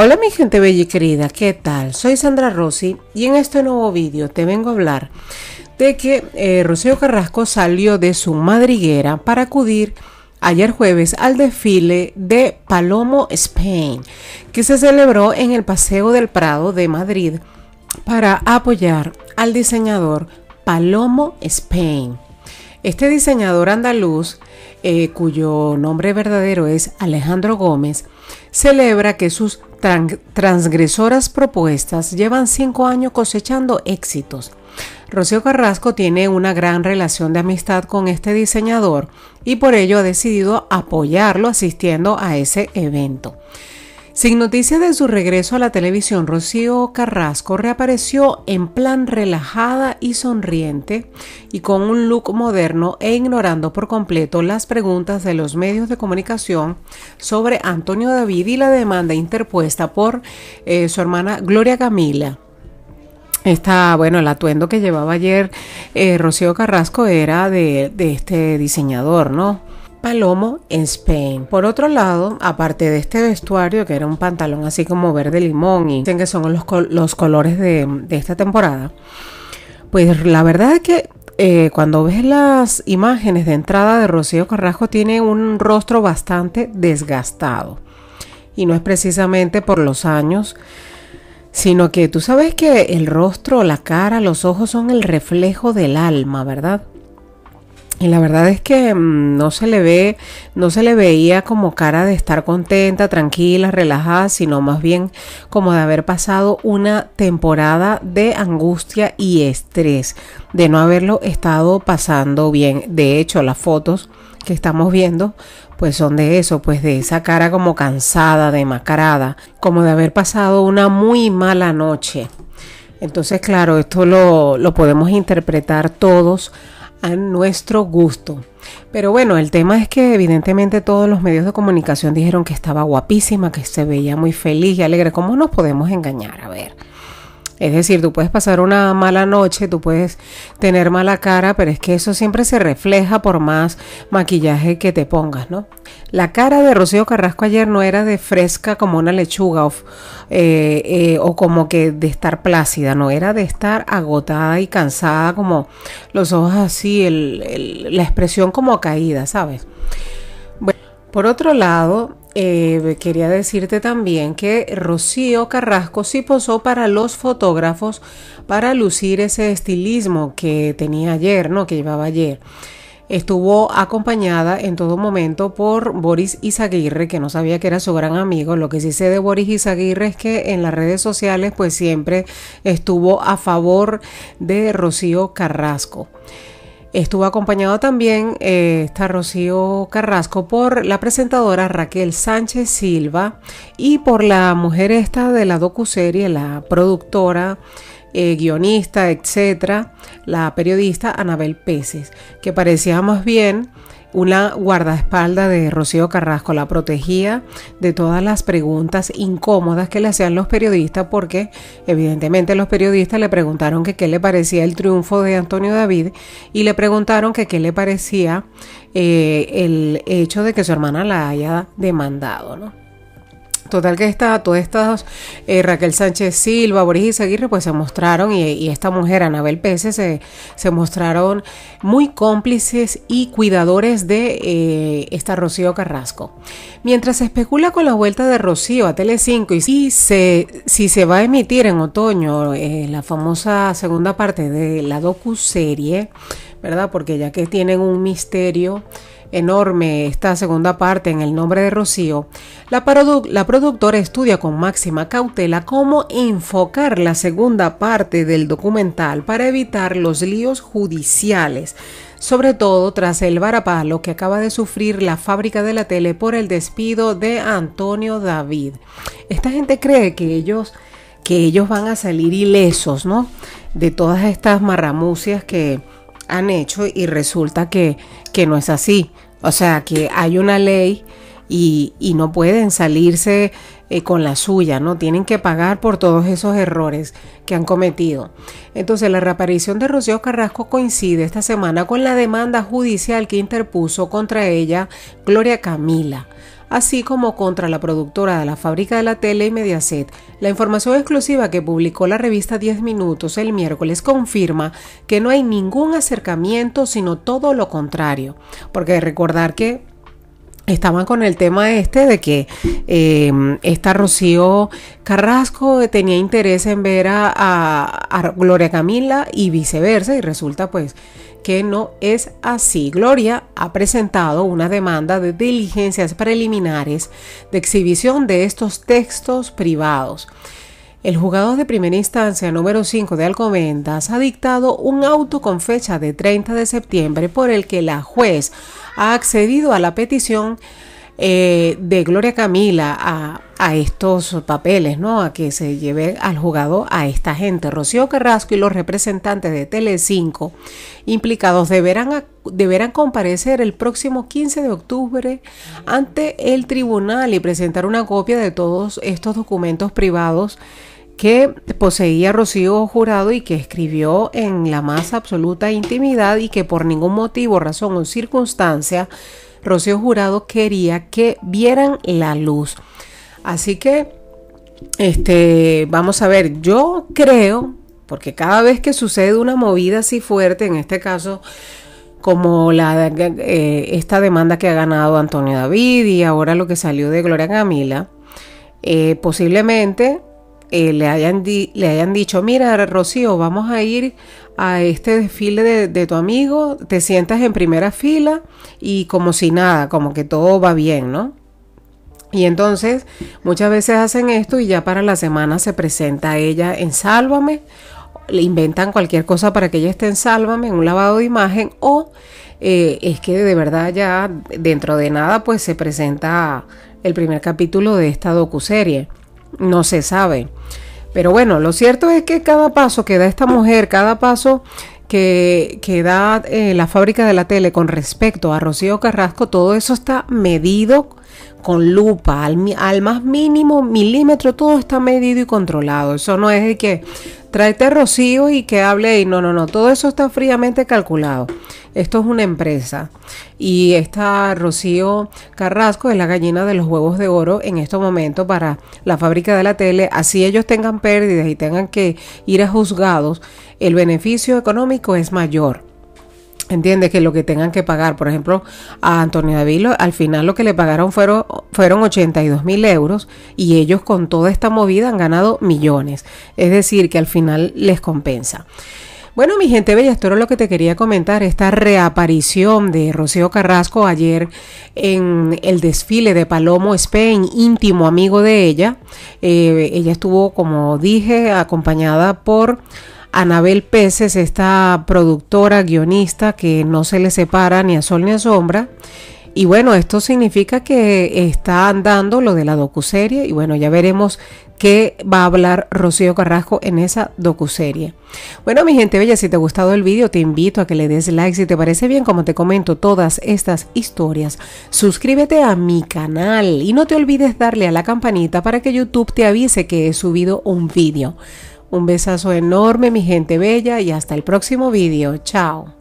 Hola mi gente bella y querida, ¿qué tal? Soy Sandra Rossi y en este nuevo vídeo te vengo a hablar de que eh, Rocío Carrasco salió de su madriguera para acudir ayer jueves al desfile de Palomo Spain que se celebró en el Paseo del Prado de Madrid para apoyar al diseñador Palomo Spain. Este diseñador andaluz, eh, cuyo nombre verdadero es Alejandro Gómez, celebra que sus transgresoras propuestas llevan cinco años cosechando éxitos. Rocío Carrasco tiene una gran relación de amistad con este diseñador y por ello ha decidido apoyarlo asistiendo a ese evento. Sin noticia de su regreso a la televisión, Rocío Carrasco reapareció en plan relajada y sonriente y con un look moderno e ignorando por completo las preguntas de los medios de comunicación sobre Antonio David y la demanda interpuesta por eh, su hermana Gloria Camila. Está bueno, el atuendo que llevaba ayer eh, Rocío Carrasco era de este diseñador, ¿no? Palomo en Spain. Por otro lado, aparte de este vestuario que era un pantalón así como verde limón y dicen que son los, colores de, esta temporada, pues la verdad es que eh, cuando ves las imágenes de entrada de Rocío Carrasco tiene un rostro bastante desgastado y no es precisamente por los años sino que tú sabes que el rostro, la cara, los ojos son el reflejo del alma, ¿verdad? Y la verdad es que mm, no se le ve, no se le veía como cara de estar contenta, tranquila, relajada, sino más bien como de haber pasado una temporada de angustia y estrés, de no haberlo estado pasando bien. De hecho, las fotos que estamos viendo pues son de eso, pues de esa cara como cansada, demacrada, como de haber pasado una muy mala noche. Entonces, claro, esto lo, lo podemos interpretar todos a nuestro gusto. Pero bueno, el tema es que evidentemente todos los medios de comunicación dijeron que estaba guapísima, que se veía muy feliz y alegre. ¿Cómo nos podemos engañar? A ver. Es decir, tú puedes pasar una mala noche, tú puedes tener mala cara, pero es que eso siempre se refleja por más maquillaje que te pongas, ¿no? La cara de Rocío Carrasco ayer no era de fresca como una lechuga o, eh, eh, como que de estar plácida, no, era de estar agotada y cansada, como los ojos así, la expresión como caída, ¿sabes? Bueno, por otro lado, eh, quería decirte también que Rocío Carrasco sí posó para los fotógrafos para lucir ese estilismo que tenía ayer, ¿no? Que llevaba ayer. Estuvo acompañada en todo momento por Boris Izaguirre, que no sabía que era su gran amigo. Lo que sí sé de Boris Izaguirre es que en las redes sociales pues siempre estuvo a favor de Rocío Carrasco. Estuvo acompañado también, eh, está Rocío Carrasco, por la presentadora Raquel Sánchez Silva y por la mujer esta de la docuserie, la productora, eh, guionista, etcétera, la periodista Anabel Peces, que parecía más bien una guardaespalda de Rocío Carrasco la protegía de todas las preguntas incómodas que le hacían los periodistas porque evidentemente los periodistas le preguntaron que qué le parecía el triunfo de Antonio David y le preguntaron que qué le parecía eh, el hecho de que su hermana la haya demandado, ¿no? Total que está todas estas, eh, Raquel Sánchez Silva, Boris y Aguirre, pues se mostraron, y, esta mujer, Anabel Pérez, se, mostraron muy cómplices y cuidadores de eh, esta Rocío Carrasco. Mientras se especula con la vuelta de Rocío a Telecinco y si se, si se va a emitir en otoño eh, la famosa segunda parte de la docu-serie, ¿verdad? Porque ya que tienen un misterio enorme esta segunda parte en el nombre de Rocío, la, la, productora estudia con máxima cautela cómo enfocar la segunda parte del documental para evitar los líos judiciales, sobre todo tras el varapalo que acaba de sufrir la fábrica de la tele por el despido de Antonio David. Esta gente cree que ellos que ellos van a salir ilesos, ¿no? De todas estas marramucias que, han hecho y resulta que, que no es así. O sea, que hay una ley y, no pueden salirse eh, con la suya, ¿no? Tienen que pagar por todos esos errores que han cometido. Entonces, la reaparición de Rocío Carrasco coincide esta semana con la demanda judicial que interpuso contra ella Gloria Camila así como contra la productora de la fábrica de la tele y Mediaset. La información exclusiva que publicó la revista 10 Minutos el miércoles confirma que no hay ningún acercamiento, sino todo lo contrario, porque recordar que Estaban con el tema este de que em, esta Rocío Carrasco tenía interés en ver a Gloria Camila y viceversa y resulta pues que no es así. Gloria ha presentado una demanda de diligencias preliminares de exhibición de estos textos privados. El juzgado de primera instancia número 5 de Alcobendas ha dictado un auto con fecha de 30 de septiembre por el que la juez ha accedido a la petición eh, de Gloria Camila a, estos papeles, ¿no? A que se lleve al jugador a esta gente. Rocío Carrasco y los representantes de Telecinco implicados deberán, deberán comparecer el próximo 15 de octubre ante el tribunal y presentar una copia de todos estos documentos privados que poseía Rocío Jurado y que escribió en la más absoluta intimidad y que por ningún motivo, razón o circunstancia Rocío Jurado quería que vieran la luz. Así que, este, vamos a ver, yo creo, porque cada vez que sucede una movida así fuerte, en este caso como la, eh, esta demanda que ha ganado Antonio David y ahora lo que salió de Gloria Camila, eh, posiblemente eh, le, hayan le hayan dicho, mira, Rocío, vamos a ir a este desfile de, tu amigo, te sientas en primera fila y como si nada, como que todo va bien, ¿no? Y entonces muchas veces hacen esto y ya para la semana se presenta ella en Sálvame, le inventan cualquier cosa para que ella esté en Sálvame, en un lavado de imagen o eh, es que de verdad ya dentro de nada pues se presenta el primer capítulo de esta docuserie. No se sabe. Pero bueno, lo cierto es que cada paso que da esta mujer, cada paso que, que da eh, la fábrica de la tele con respecto a Rocío Carrasco, todo eso está medido con lupa, al, al, más mínimo milímetro, todo está medido y controlado. Eso no es de que trate rocío y que hable y no, no, no, todo eso está fríamente calculado. Esto es una empresa y esta Rocío Carrasco es la gallina de los huevos de oro en estos momentos para la fábrica de la tele. Así ellos tengan pérdidas y tengan que ir a juzgados, el beneficio económico es mayor entiende que lo que tengan que pagar, por ejemplo, a Antonio Davilo, al final lo que le pagaron fueron, fueron 82 mil euros y ellos con toda esta movida han ganado millones. Es decir, que al final les compensa. Bueno, mi gente bella, esto era lo que te quería comentar, esta reaparición de Rocío Carrasco ayer en el desfile de Palomo Spain, íntimo amigo de ella. Eh, ella estuvo, como dije, acompañada por Anabel Peces, esta productora, guionista que no se le separa ni a sol ni a sombra. Y bueno, esto significa que está andando lo de la docuserie y bueno, ya veremos qué va a hablar Rocío Carrasco en esa docuserie. Bueno, mi gente bella, si te ha gustado el vídeo, te invito a que le des like. Si te parece bien, como te comento todas estas historias, suscríbete a mi canal y no te olvides darle a la campanita para que YouTube te avise que he subido un vídeo. Un besazo enorme mi gente bella y hasta el próximo vídeo. Chao.